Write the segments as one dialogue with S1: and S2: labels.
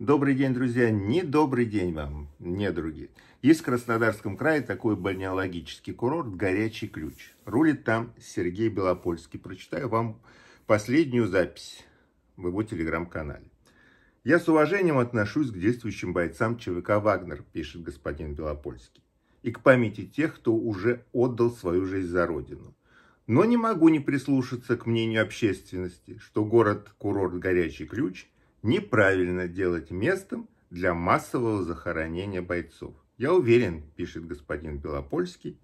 S1: Добрый день, друзья. Не добрый день вам, не другие. Есть в Краснодарском крае такой balneологический курорт «Горячий ключ». Рулит там Сергей Белопольский. Прочитаю вам последнюю запись в его телеграм-канале. «Я с уважением отношусь к действующим бойцам ЧВК «Вагнер», пишет господин Белопольский, и к памяти тех, кто уже отдал свою жизнь за родину. Но не могу не прислушаться к мнению общественности, что город-курорт «Горячий ключ» – неправильно делать местом для массового захоронения бойцов. Я уверен, пишет господин Белопольский,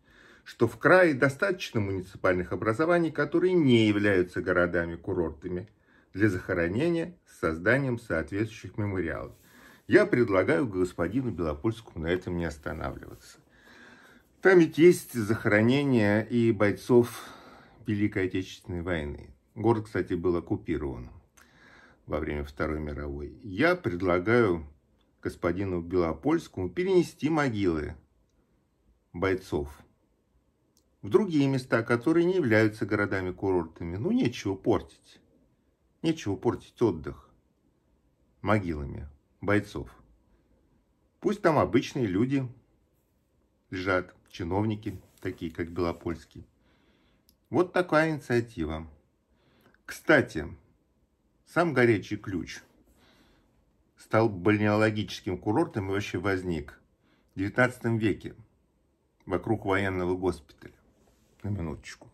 S1: что в крае достаточно муниципальных образований, которые не являются городами-курортами, для захоронения с созданием соответствующих мемориалов. Я предлагаю господину Белопольскому на этом не останавливаться. Там ведь есть захоронение и бойцов Великой Отечественной войны. Город, кстати, был оккупирован во время Второй мировой, я предлагаю господину Белопольскому перенести могилы бойцов в другие места, которые не являются городами-курортами. Ну, нечего портить. Нечего портить отдых могилами бойцов. Пусть там обычные люди лежат, чиновники, такие как Белопольский. Вот такая инициатива. Кстати, сам горячий ключ стал бальнеологическим курортом и вообще возник в XIX веке вокруг военного госпиталя. На минуточку.